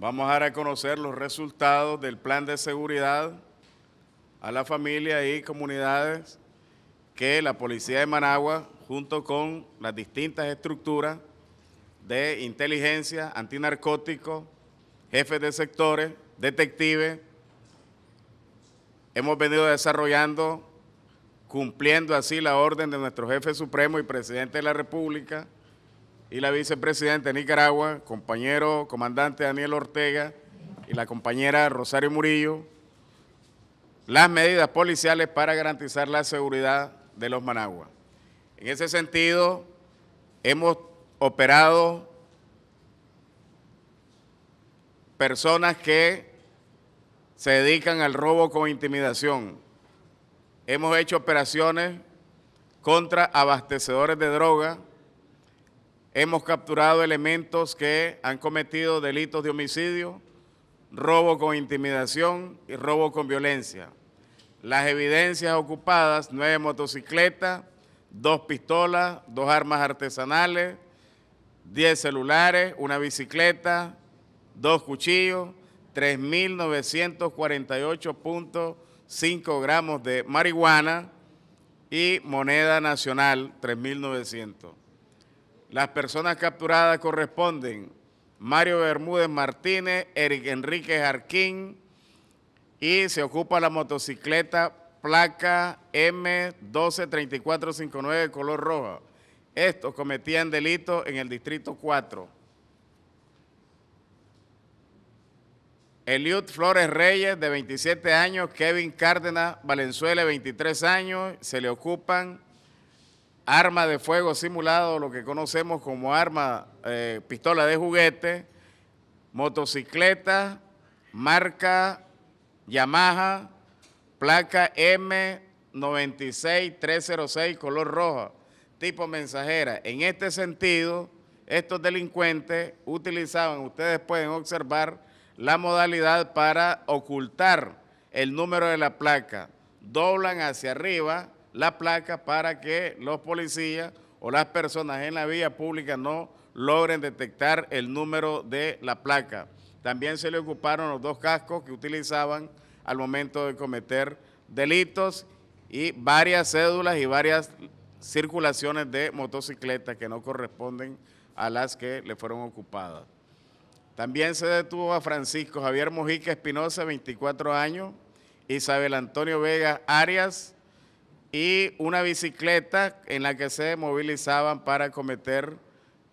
Vamos a reconocer a conocer los resultados del plan de seguridad a la familia y comunidades que la Policía de Managua, junto con las distintas estructuras de inteligencia, antinarcóticos, jefes de sectores, detectives, hemos venido desarrollando, cumpliendo así la orden de nuestro jefe supremo y presidente de la República, y la vicepresidenta de Nicaragua, compañero comandante Daniel Ortega y la compañera Rosario Murillo, las medidas policiales para garantizar la seguridad de los Managua. En ese sentido, hemos operado personas que se dedican al robo con intimidación. Hemos hecho operaciones contra abastecedores de droga, Hemos capturado elementos que han cometido delitos de homicidio, robo con intimidación y robo con violencia. Las evidencias ocupadas, nueve motocicletas, dos pistolas, dos armas artesanales, diez celulares, una bicicleta, dos cuchillos, 3.948.5 gramos de marihuana y moneda nacional, 3.900. Las personas capturadas corresponden Mario Bermúdez Martínez, Eric Enrique Jarquín y se ocupa la motocicleta placa M123459 color rojo. Estos cometían delitos en el Distrito 4. Eliud Flores Reyes, de 27 años, Kevin Cárdenas Valenzuela, 23 años, se le ocupan arma de fuego simulado, lo que conocemos como arma, eh, pistola de juguete, motocicleta, marca Yamaha, placa M96306, color roja, tipo mensajera. En este sentido, estos delincuentes utilizaban, ustedes pueden observar la modalidad para ocultar el número de la placa. Doblan hacia arriba, la placa para que los policías o las personas en la vía pública no logren detectar el número de la placa. También se le ocuparon los dos cascos que utilizaban al momento de cometer delitos y varias cédulas y varias circulaciones de motocicletas que no corresponden a las que le fueron ocupadas. También se detuvo a Francisco Javier Mojica Espinosa, 24 años, Isabel Antonio Vega Arias, y una bicicleta en la que se movilizaban para cometer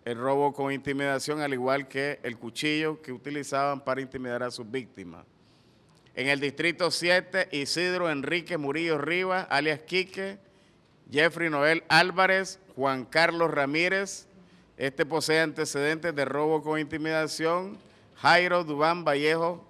el robo con intimidación, al igual que el cuchillo que utilizaban para intimidar a sus víctimas. En el distrito 7, Isidro Enrique Murillo Rivas, alias Quique, Jeffrey Noel Álvarez, Juan Carlos Ramírez, este posee antecedentes de robo con intimidación, Jairo Dubán Vallejo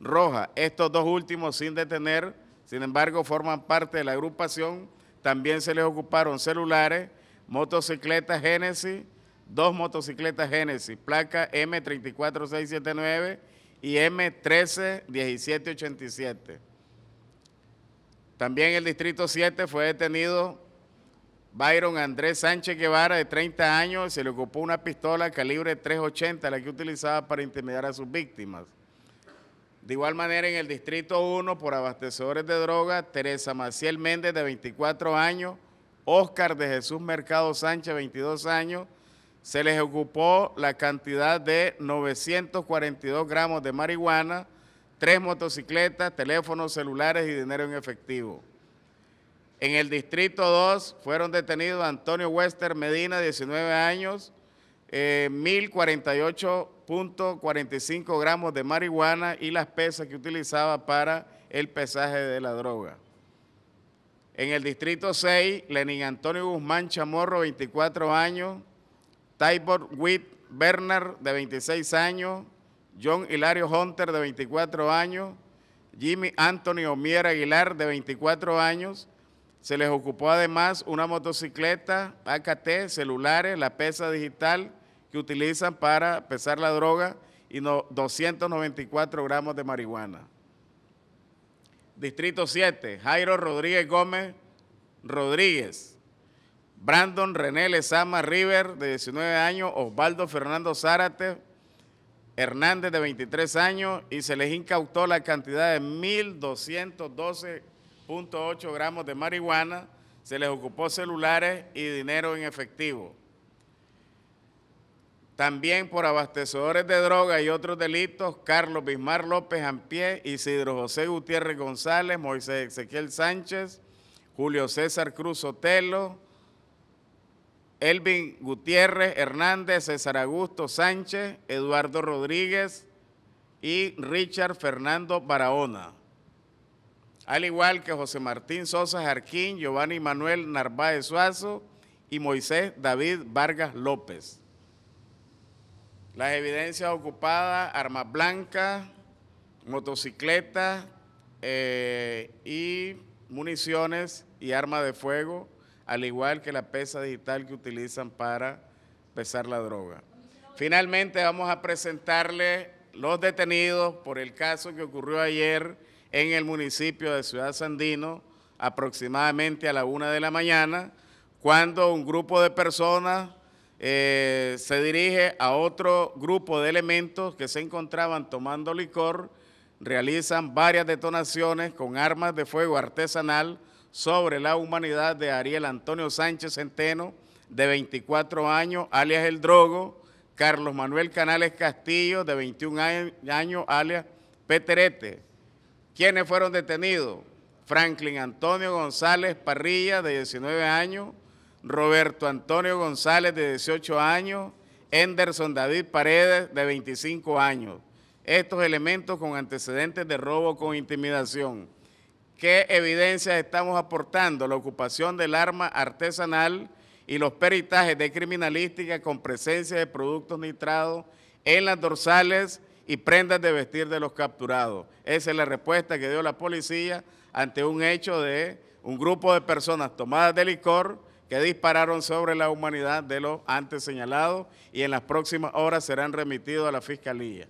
Roja, estos dos últimos sin detener sin embargo, forman parte de la agrupación. También se les ocuparon celulares, motocicletas Genesis, dos motocicletas Genesis, placa M34679 y M131787. También en el Distrito 7 fue detenido Byron Andrés Sánchez Guevara, de 30 años, se le ocupó una pistola calibre 380, la que utilizaba para intimidar a sus víctimas. De igual manera, en el Distrito 1, por abastecedores de drogas, Teresa Maciel Méndez, de 24 años, Óscar de Jesús Mercado Sánchez, 22 años, se les ocupó la cantidad de 942 gramos de marihuana, tres motocicletas, teléfonos celulares y dinero en efectivo. En el Distrito 2 fueron detenidos Antonio Wester Medina, 19 años, 1048.45 eh, gramos de marihuana y las pesas que utilizaba para el pesaje de la droga. En el distrito 6, Lenin Antonio Guzmán Chamorro, 24 años, Tybor Witt Bernard, de 26 años, John Hilario Hunter, de 24 años, Jimmy Antonio Omier Aguilar, de 24 años. Se les ocupó además una motocicleta, AKT, celulares, la pesa digital, que utilizan para pesar la droga y no, 294 gramos de marihuana. Distrito 7, Jairo Rodríguez Gómez Rodríguez, Brandon René Lezama River, de 19 años, Osvaldo Fernando Zárate Hernández, de 23 años, y se les incautó la cantidad de 1.212.8 gramos de marihuana, se les ocupó celulares y dinero en efectivo. También por abastecedores de droga y otros delitos, Carlos Bismar López Ampié, Isidro José Gutiérrez González, Moisés Ezequiel Sánchez, Julio César Cruz Otelo, Elvin Gutiérrez Hernández, César Augusto Sánchez, Eduardo Rodríguez y Richard Fernando Barahona. Al igual que José Martín Sosa Jarquín, Giovanni Manuel Narváez Suazo y Moisés David Vargas López. Las evidencias ocupadas, armas blancas, motocicletas eh, y municiones y armas de fuego, al igual que la pesa digital que utilizan para pesar la droga. Finalmente vamos a presentarle los detenidos por el caso que ocurrió ayer en el municipio de Ciudad Sandino, aproximadamente a la una de la mañana, cuando un grupo de personas eh, se dirige a otro grupo de elementos que se encontraban tomando licor, realizan varias detonaciones con armas de fuego artesanal sobre la humanidad de Ariel Antonio Sánchez Centeno, de 24 años, alias El Drogo, Carlos Manuel Canales Castillo, de 21 años, alias Peterete. ¿Quiénes fueron detenidos? Franklin Antonio González Parrilla, de 19 años, Roberto Antonio González, de 18 años, Henderson David Paredes, de 25 años. Estos elementos con antecedentes de robo con intimidación. ¿Qué evidencias estamos aportando? La ocupación del arma artesanal y los peritajes de criminalística con presencia de productos nitrados en las dorsales y prendas de vestir de los capturados. Esa es la respuesta que dio la policía ante un hecho de un grupo de personas tomadas de licor que dispararon sobre la humanidad de los antes señalados y en las próximas horas serán remitidos a la Fiscalía.